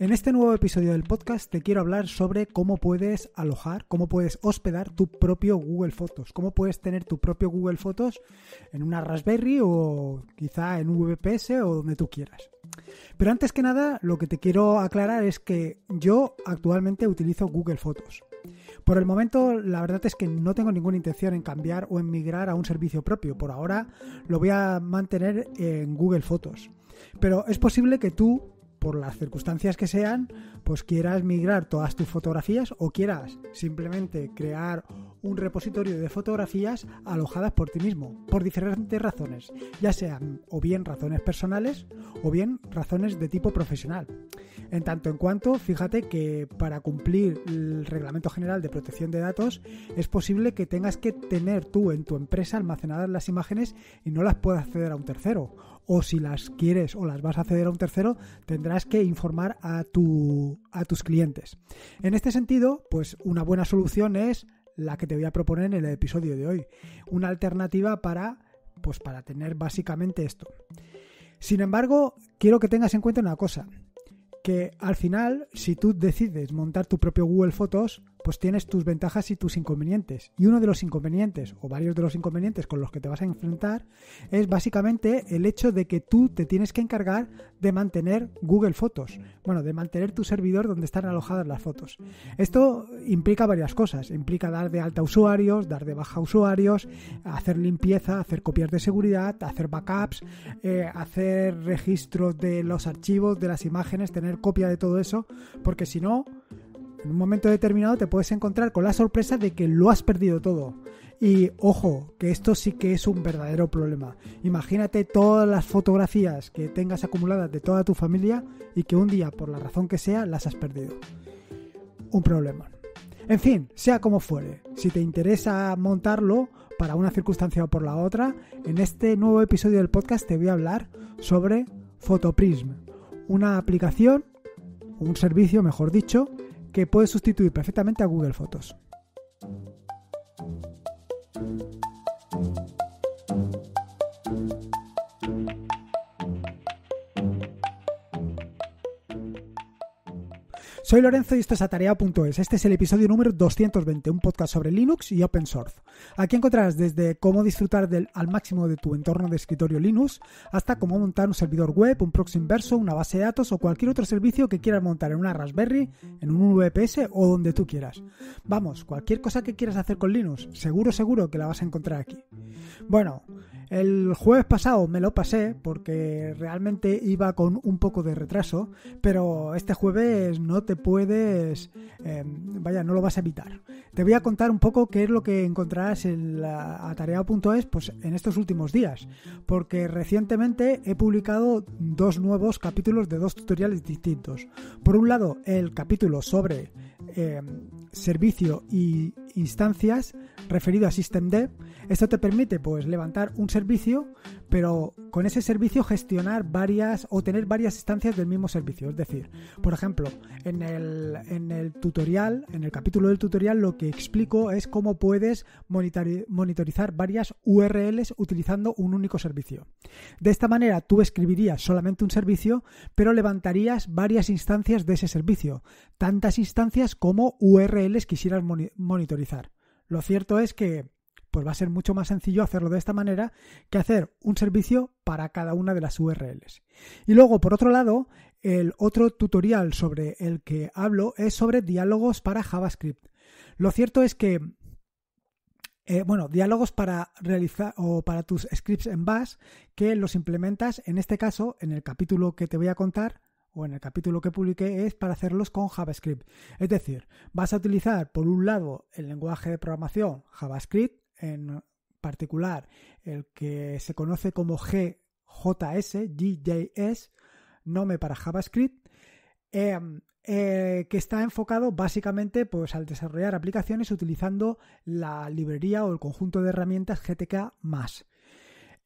En este nuevo episodio del podcast te quiero hablar sobre cómo puedes alojar, cómo puedes hospedar tu propio Google Fotos, cómo puedes tener tu propio Google Fotos en una Raspberry o quizá en un VPS o donde tú quieras. Pero antes que nada, lo que te quiero aclarar es que yo actualmente utilizo Google Fotos. Por el momento, la verdad es que no tengo ninguna intención en cambiar o en migrar a un servicio propio. Por ahora lo voy a mantener en Google Fotos. Pero es posible que tú por las circunstancias que sean, pues quieras migrar todas tus fotografías o quieras simplemente crear un repositorio de fotografías alojadas por ti mismo, por diferentes razones, ya sean o bien razones personales o bien razones de tipo profesional. En tanto en cuanto, fíjate que para cumplir el Reglamento General de Protección de Datos es posible que tengas que tener tú en tu empresa almacenadas las imágenes y no las puedas acceder a un tercero, o si las quieres o las vas a ceder a un tercero, tendrás que informar a, a tus clientes. En este sentido, pues una buena solución es la que te voy a proponer en el episodio de hoy. Una alternativa para, pues para tener básicamente esto. Sin embargo, quiero que tengas en cuenta una cosa, que al final, si tú decides montar tu propio Google Fotos, pues tienes tus ventajas y tus inconvenientes. Y uno de los inconvenientes, o varios de los inconvenientes con los que te vas a enfrentar, es básicamente el hecho de que tú te tienes que encargar de mantener Google Fotos, bueno, de mantener tu servidor donde están alojadas las fotos. Esto implica varias cosas, implica dar de alta usuarios, dar de baja usuarios, hacer limpieza, hacer copias de seguridad, hacer backups, eh, hacer registros de los archivos, de las imágenes, tener copia de todo eso, porque si no, en un momento determinado te puedes encontrar con la sorpresa de que lo has perdido todo. Y ojo, que esto sí que es un verdadero problema. Imagínate todas las fotografías que tengas acumuladas de toda tu familia y que un día, por la razón que sea, las has perdido. Un problema. En fin, sea como fuere, si te interesa montarlo para una circunstancia o por la otra, en este nuevo episodio del podcast te voy a hablar sobre Photoprism, una aplicación, un servicio, mejor dicho, que puede sustituir perfectamente a Google Fotos. Soy Lorenzo y esto es Atareado.es. Este es el episodio número 220, un podcast sobre Linux y Open Source. Aquí encontrarás desde cómo disfrutar al máximo de tu entorno de escritorio Linux hasta cómo montar un servidor web, un proxy inverso, una base de datos o cualquier otro servicio que quieras montar en una Raspberry, en un VPS o donde tú quieras. Vamos, cualquier cosa que quieras hacer con Linux, seguro, seguro que la vas a encontrar aquí. Bueno, el jueves pasado me lo pasé porque realmente iba con un poco de retraso, pero este jueves no te puedes, em, vaya, no lo vas a evitar. Te voy a contar un poco qué es lo que encontrarás en atareado.es pues, en estos últimos días, porque recientemente he publicado dos nuevos capítulos de dos tutoriales distintos. Por un lado, el capítulo sobre em, servicio y instancias referido a SystemD. Esto te permite pues levantar un servicio, pero con ese servicio gestionar varias o tener varias instancias del mismo servicio. Es decir, por ejemplo, en el, en el tutorial, en el capítulo del tutorial, lo que explico es cómo puedes monitorizar varias URLs utilizando un único servicio. De esta manera tú escribirías solamente un servicio, pero levantarías varias instancias de ese servicio, tantas instancias como URLs quisieras monitorizar. Lo cierto es que pues va a ser mucho más sencillo hacerlo de esta manera que hacer un servicio para cada una de las URLs. Y luego, por otro lado, el otro tutorial sobre el que hablo es sobre diálogos para JavaScript. Lo cierto es que, eh, bueno, diálogos para realizar o para tus scripts en Bash que los implementas, en este caso, en el capítulo que te voy a contar, o en el capítulo que publiqué es para hacerlos con JavaScript. Es decir, vas a utilizar por un lado el lenguaje de programación JavaScript, en particular el que se conoce como GJS, GJS, nome para JavaScript, em, eh, que está enfocado básicamente pues, al desarrollar aplicaciones utilizando la librería o el conjunto de herramientas GTK.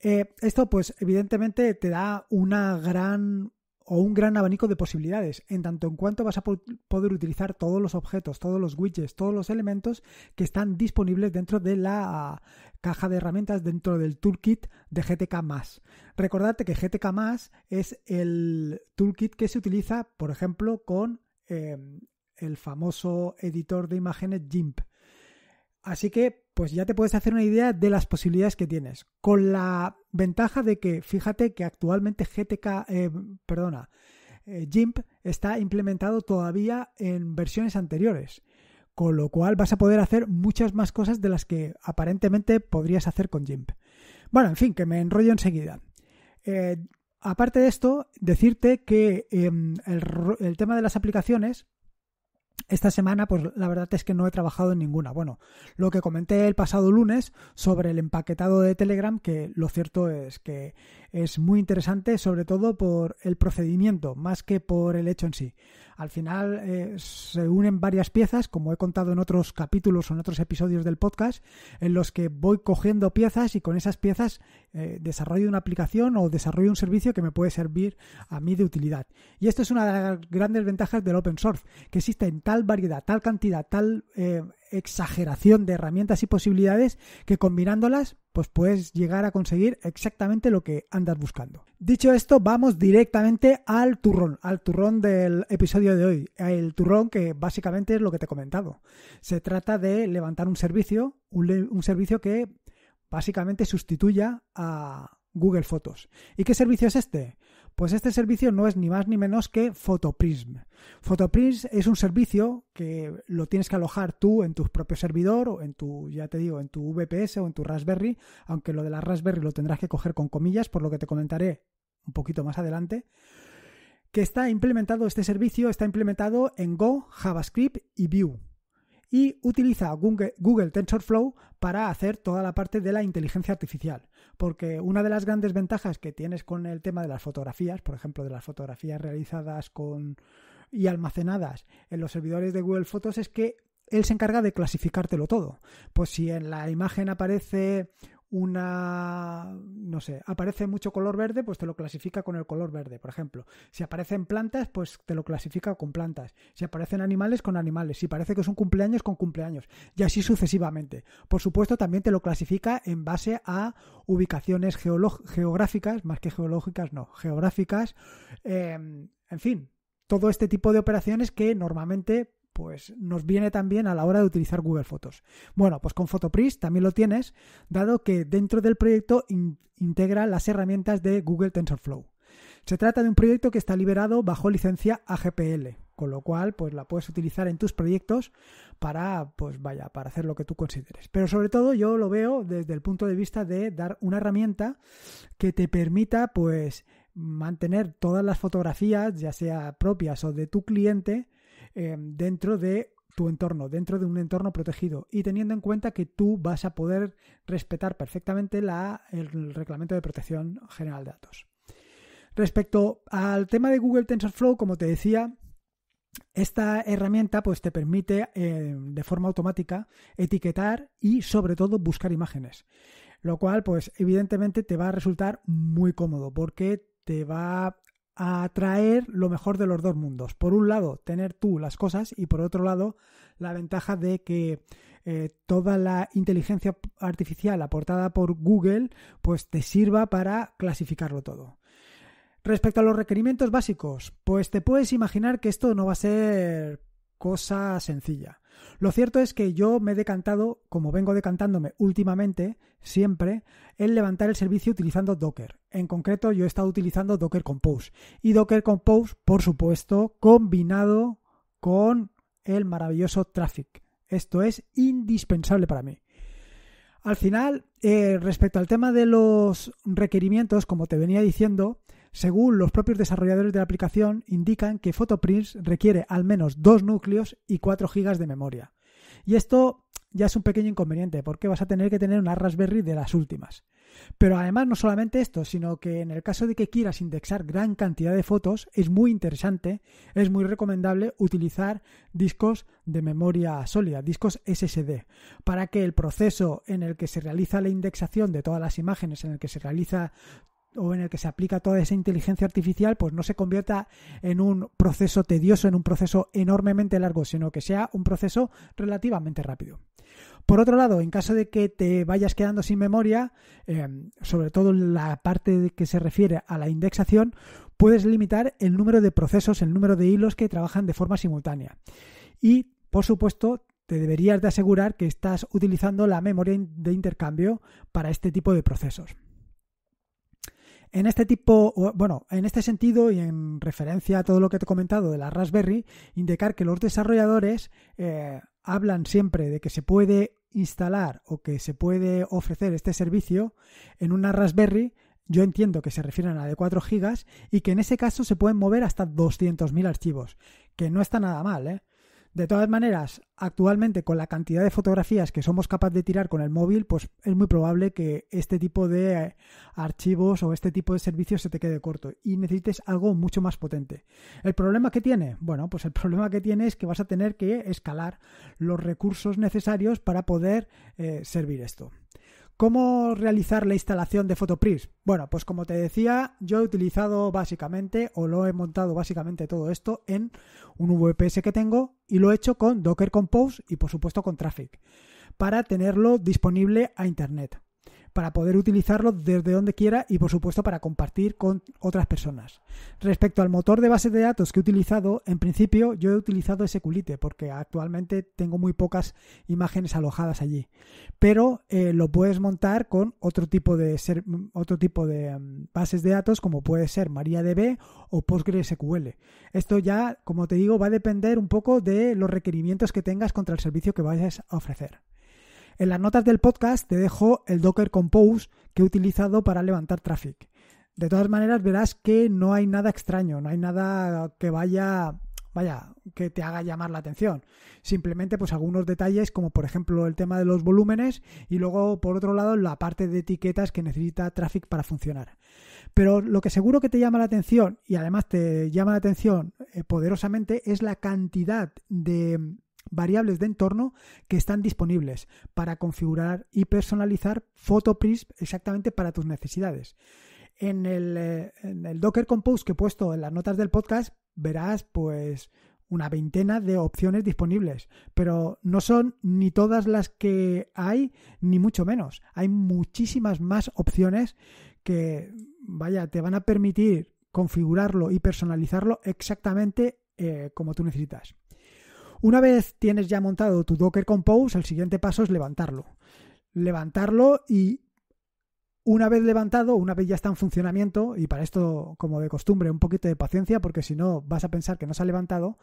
Eh, esto, pues, evidentemente te da una gran o un gran abanico de posibilidades, en tanto en cuanto vas a poder utilizar todos los objetos, todos los widgets, todos los elementos que están disponibles dentro de la caja de herramientas, dentro del toolkit de GTK. Recordate que GTK es el toolkit que se utiliza, por ejemplo, con eh, el famoso editor de imágenes GIMP. Así que, pues ya te puedes hacer una idea de las posibilidades que tienes. Con la ventaja de que, fíjate que actualmente GTK, eh, perdona, GIMP eh, está implementado todavía en versiones anteriores. Con lo cual vas a poder hacer muchas más cosas de las que aparentemente podrías hacer con GIMP. Bueno, en fin, que me enrollo enseguida. Eh, aparte de esto, decirte que em, el, tema de las aplicaciones esta semana, pues la verdad es que no he trabajado en ninguna. Bueno, lo que comenté el pasado lunes sobre el empaquetado de Telegram, que lo cierto es que es muy interesante, sobre todo por el procedimiento, más que por el hecho en sí. Al final eh, se unen varias piezas, como he contado en otros capítulos o en otros episodios del podcast, en los que voy cogiendo piezas y con esas piezas eh, desarrollo una aplicación o desarrollo un servicio que me puede servir a mí de utilidad. Y esto es una de las grandes ventajas del open source, que existe en tal variedad, tal cantidad, tal... Eh, exageración de herramientas y posibilidades que combinándolas pues puedes llegar a conseguir exactamente lo que andas buscando. Dicho esto, vamos directamente al turrón, al turrón del episodio de hoy, el turrón que básicamente es lo que te he comentado. Se trata de levantar un servicio, un, servicio que básicamente sustituya a Google Fotos. ¿Y qué servicio es este? Pues este servicio no es ni más ni menos que Photoprism. Photoprism es un servicio que lo tienes que alojar tú en tu propio servidor o en tu, ya te digo, en tu VPS o en tu Raspberry, aunque lo de la Raspberry lo tendrás que coger con comillas, por lo que te comentaré un poquito más adelante. Que está implementado este servicio, está implementado en Go, JavaScript y Vue y utiliza Google, Google, TensorFlow para hacer toda la parte de la inteligencia artificial porque una de las grandes ventajas que tienes con el tema de las fotografías, por ejemplo, de las fotografías realizadas con y almacenadas en los servidores de Google Fotos es que él se encarga de clasificártelo todo. Pues si en la imagen aparece una, no sé, aparece mucho color verde, pues te lo clasifica con el color verde, por ejemplo. Si aparecen plantas, pues te lo clasifica con plantas. Si aparecen animales, con animales. Si parece que es un cumpleaños, con cumpleaños. Y así sucesivamente. Por supuesto, también te lo clasifica en base a ubicaciones geográficas, más que geológicas, no, geográficas. Em, en fin, todo este tipo de operaciones que normalmente pues nos viene también a la hora de utilizar Google Fotos. Bueno, pues con Photopris también lo tienes, dado que dentro del proyecto integra las herramientas de Google TensorFlow. Se trata de un proyecto que está liberado bajo licencia AGPL, con lo cual pues la puedes utilizar en tus proyectos para pues vaya, para hacer lo que tú consideres. Pero sobre todo yo lo veo desde el punto de vista de dar una herramienta que te permita pues mantener todas las fotografías, ya sea propias o de tu cliente, Em, dentro de tu entorno, dentro de un entorno protegido y teniendo en cuenta que tú vas a poder respetar perfectamente la, el reglamento de protección general de datos. Respecto al tema de Google TensorFlow, como te decía, esta herramienta pues, te permite em, de forma automática etiquetar y sobre todo buscar imágenes, lo cual pues evidentemente te va a resultar muy cómodo porque te va a traer lo mejor de los dos mundos. Por un lado, tener tú las cosas y por otro lado, la ventaja de que eh, toda la inteligencia artificial aportada por Google pues te sirva para clasificarlo todo. Respecto a los requerimientos básicos, pues te puedes imaginar que esto no va a ser cosa sencilla. Lo cierto es que yo me he decantado, como vengo decantándome últimamente, siempre, en levantar el servicio utilizando Docker. En concreto, yo he estado utilizando Docker Compose. Y Docker Compose, por supuesto, combinado con el maravilloso Traffic. Esto es indispensable para mí. Al final, eh, respecto al tema de los requerimientos, como te venía diciendo, según los propios desarrolladores de la aplicación, indican que Photoprints requiere al menos dos núcleos y 4 GB de memoria. Y esto ya es un pequeño inconveniente, porque vas a tener que tener una Raspberry de las últimas. Pero además no solamente esto, sino que en el caso de que quieras indexar gran cantidad de fotos, es muy interesante, es muy recomendable utilizar discos de memoria sólida, discos SSD, para que el proceso en el que se realiza la indexación de todas las imágenes, en el que se realiza o en el que se aplica toda esa inteligencia artificial, pues no se convierta en un proceso tedioso, en un proceso enormemente largo, sino que sea un proceso relativamente rápido. Por otro lado, en caso de que te vayas quedando sin memoria, em, sobre todo en la parte que se refiere a la indexación, puedes limitar el número de procesos, el número de hilos que trabajan de forma simultánea. Y, por supuesto, te deberías de asegurar que estás utilizando la memoria de intercambio para este tipo de procesos. En este tipo, bueno, en este sentido y en referencia a todo lo que te he comentado de la Raspberry, indicar que los desarrolladores eh, hablan siempre de que se puede instalar o que se puede ofrecer este servicio en una Raspberry, yo entiendo que se refieren a la de 4 GB y que en ese caso se pueden mover hasta 200.000 archivos, que no está nada mal, ¿eh? De todas maneras, actualmente con la cantidad de fotografías que somos capaces de tirar con el móvil, pues es muy probable que este tipo de eh, archivos o este tipo de servicios se te quede corto y necesites algo mucho más potente. ¿El problema que tiene? Bueno, pues el problema que tiene es que vas a tener que escalar los recursos necesarios para poder eh, servir esto. ¿Cómo realizar la instalación de Photopris? Bueno, pues como te decía, yo he utilizado básicamente o lo he montado básicamente todo esto en un VPS que tengo y lo he hecho con Docker Compose y por supuesto con Traffic para tenerlo disponible a Internet para poder utilizarlo desde donde quiera y por supuesto para compartir con otras personas. Respecto al motor de base de datos que he utilizado, en principio yo he utilizado SQLite porque actualmente tengo muy pocas imágenes alojadas allí, pero eh, lo puedes montar con otro tipo de, ser, otro tipo de mm, bases de datos como puede ser MariaDB o PostgreSQL. Esto ya, como te digo, va a depender un poco de los requerimientos que tengas contra el servicio que vayas a ofrecer. En las notas del podcast te dejo el Docker Compose que he utilizado para levantar traffic. De todas maneras, verás que no hay nada extraño, no hay nada que vaya, vaya, que te haga llamar la atención. Simplemente, pues algunos detalles, como por ejemplo el tema de los volúmenes y luego, por otro lado, la parte de etiquetas que necesita Traffic para funcionar. Pero lo que seguro que te llama la atención y además te llama la atención eh, poderosamente es la cantidad de variables de entorno que están disponibles para configurar y personalizar PhotoPrism exactamente para tus necesidades. Eh, en el, Docker Compose que he puesto en las notas del podcast verás pues una veintena de opciones disponibles, pero no son ni todas las que hay, ni mucho menos. Hay muchísimas más opciones que, vaya, te van a permitir configurarlo y personalizarlo exactamente eh, como tú necesitas. Una vez tienes ya montado tu Docker Compose, el siguiente paso es levantarlo. Levantarlo y una vez levantado, una vez ya está en funcionamiento, y para esto, como de costumbre, un poquito de paciencia, porque si no vas a pensar que no se ha levantado,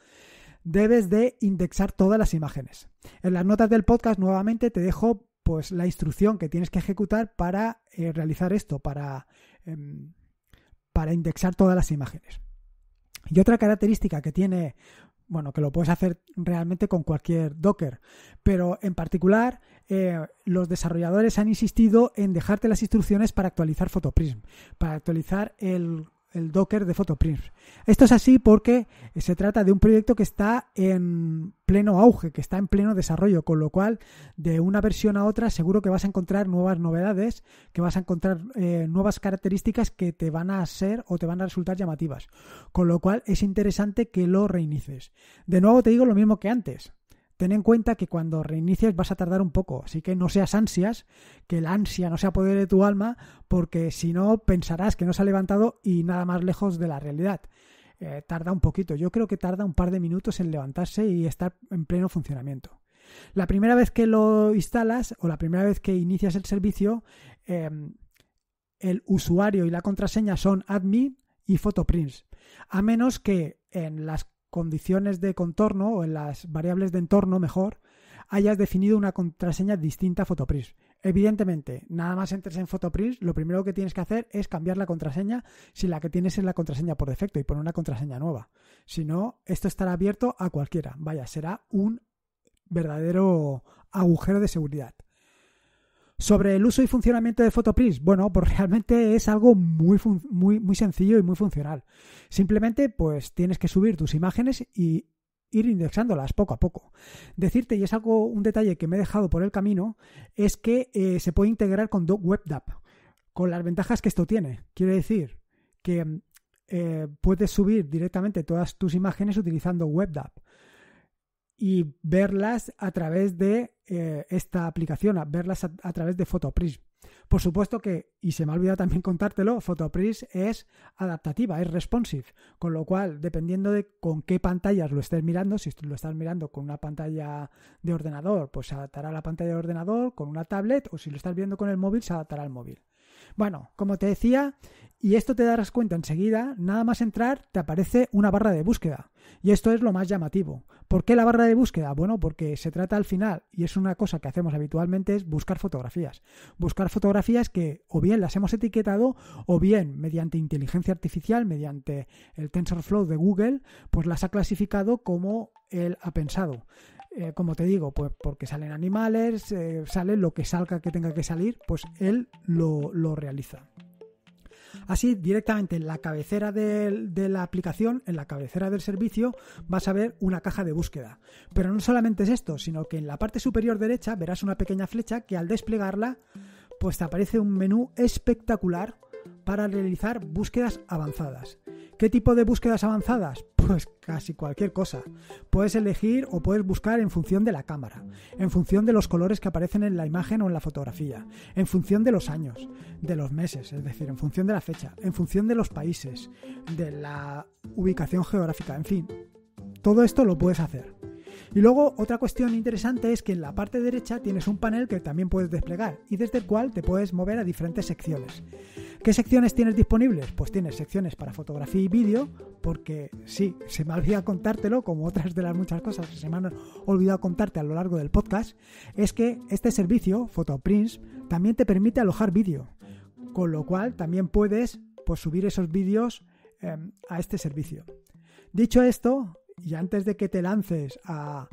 debes de indexar todas las imágenes. En las notas del podcast, nuevamente, te dejo pues la instrucción que tienes que ejecutar para eh, realizar esto, para, em, para indexar todas las imágenes. Y otra característica que tiene bueno, que lo puedes hacer realmente con cualquier Docker, pero en particular eh, los desarrolladores han insistido en dejarte las instrucciones para actualizar Photoprism, para actualizar el el Docker de Photoprint. Esto es así porque se trata de un proyecto que está en pleno auge, que está en pleno desarrollo, con lo cual de una versión a otra seguro que vas a encontrar nuevas novedades, que vas a encontrar eh, nuevas características que te van a ser o te van a resultar llamativas, con lo cual es interesante que lo reinicies. De nuevo te digo lo mismo que antes, ten en cuenta que cuando reinicies vas a tardar un poco, así que no seas ansias, que la ansia no sea poder de tu alma, porque si no pensarás que no se ha levantado y nada más lejos de la realidad. Eh, tarda un poquito, yo creo que tarda un par de minutos en levantarse y estar en pleno funcionamiento. La primera vez que lo instalas o la primera vez que inicias el servicio, em, el usuario y la contraseña son admin y photoprints. A menos que en las condiciones de contorno o en las variables de entorno mejor hayas definido una contraseña distinta a Photopris. Evidentemente, nada más entres en Photopris, lo primero que tienes que hacer es cambiar la contraseña si la que tienes es la contraseña por defecto y poner una contraseña nueva. Si no, esto estará abierto a cualquiera. Vaya, será un verdadero agujero de seguridad. Sobre el uso y funcionamiento de Photopris bueno, pues realmente es algo muy, muy, muy sencillo y muy funcional. Simplemente, pues tienes que subir tus imágenes y ir indexándolas poco a poco. Decirte, y es algo, un detalle que me he dejado por el camino, es que eh, se puede integrar con WebDAP. con las ventajas que esto tiene. Quiere decir que eh, puedes subir directamente todas tus imágenes utilizando WebDAP y verlas a través de eh, esta aplicación, verlas a, través de Photoprism. Por supuesto que, y se me ha olvidado también contártelo, Photoprism es adaptativa, es responsive, con lo cual, dependiendo de con qué pantallas lo estés mirando, si lo estás mirando con una pantalla de ordenador, pues se adaptará a la pantalla de ordenador, con una tablet, o si lo estás viendo con el móvil, se adaptará al móvil. Bueno, como te decía, y esto te darás cuenta enseguida, nada más entrar te aparece una barra de búsqueda. Y esto es lo más llamativo. ¿Por qué la barra de búsqueda? Bueno, porque se trata al final, y es una cosa que hacemos habitualmente, es buscar fotografías. Buscar fotografías que o bien las hemos etiquetado o bien mediante inteligencia artificial, mediante el TensorFlow de Google, pues las ha clasificado como él ha pensado. Eh, como te digo, pues porque salen animales, eh, sale lo que salga que tenga que salir, pues él lo, lo realiza. Así, directamente en la cabecera de, de, la aplicación, en la cabecera del servicio, vas a ver una caja de búsqueda. Pero no solamente es esto, sino que en la parte superior derecha verás una pequeña flecha que al desplegarla, pues te aparece un menú espectacular para realizar búsquedas avanzadas. ¿Qué tipo de búsquedas avanzadas? Pues casi cualquier cosa. Puedes elegir o puedes buscar en función de la cámara, en función de los colores que aparecen en la imagen o en la fotografía, en función de los años, de los meses, es decir, en función de la fecha, en función de los países, de la ubicación geográfica, en fin. Todo esto lo puedes hacer. Y luego otra cuestión interesante es que en la parte derecha tienes un panel que también puedes desplegar y desde el cual te puedes mover a diferentes secciones. ¿Qué secciones tienes disponibles? Pues tienes secciones para fotografía y vídeo, porque sí, se me ha olvidado contártelo, como otras de las muchas cosas que se me han olvidado contarte a lo largo del podcast, es que este servicio, Photoprints, también te permite alojar vídeo, con lo cual también puedes pues, subir esos vídeos em, a este servicio. Dicho esto, y antes de que te lances a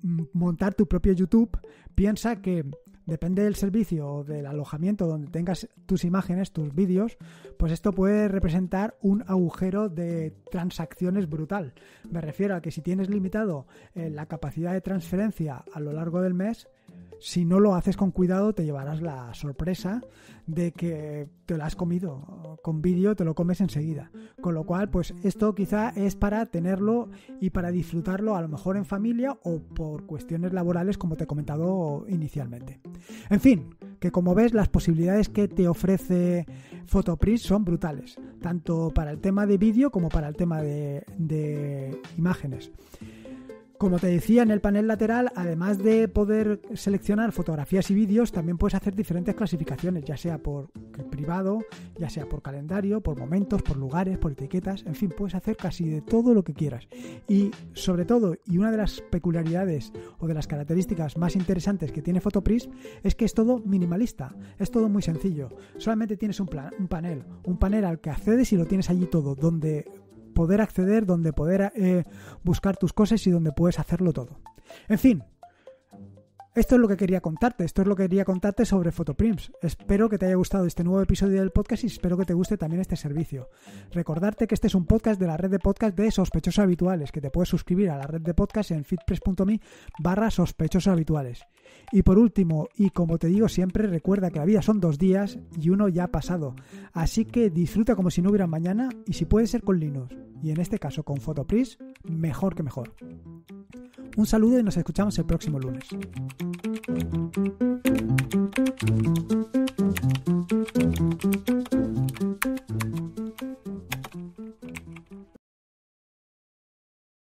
mm, montar tu propio YouTube, piensa que Depende del servicio o del alojamiento donde tengas tus imágenes, tus vídeos, pues esto puede representar un agujero de transacciones brutal. Me refiero a que si tienes limitado eh, la capacidad de transferencia a lo largo del mes, si no lo haces con cuidado te llevarás la sorpresa de que te lo has comido con vídeo, te lo comes enseguida. Con lo cual, pues esto quizá es para tenerlo y para disfrutarlo a lo mejor en familia o por cuestiones laborales como te he comentado inicialmente. En fin, que como ves las posibilidades que te ofrece Photopris son brutales, tanto para el tema de vídeo como para el tema de, de imágenes. Como te decía, en el panel lateral, además de poder seleccionar fotografías y vídeos, también puedes hacer diferentes clasificaciones, ya sea por privado, ya sea por calendario, por momentos, por lugares, por etiquetas, en fin, puedes hacer casi de todo lo que quieras. Y sobre todo, y una de las peculiaridades o de las características más interesantes que tiene Photoprism es que es todo minimalista, es todo muy sencillo. Solamente tienes un, plan, un panel, un panel al que accedes y lo tienes allí todo, donde poder acceder, donde poder eh, buscar tus cosas y donde puedes hacerlo todo. En fin, esto es lo que quería contarte, esto es lo que quería contarte sobre Photoprims. Espero que te haya gustado este nuevo episodio del podcast y espero que te guste también este servicio. Recordarte que este es un podcast de la red de podcast de sospechosos habituales, que te puedes suscribir a la red de podcast en fitpress.me barra sospechosos habituales. Y por último, y como te digo siempre, recuerda que la vida son dos días y uno ya ha pasado. Así que disfruta como si no hubiera mañana y si puede ser con Linux, y en este caso con PhotoPrims, mejor que mejor. Un saludo y nos escuchamos el próximo lunes. Thank you.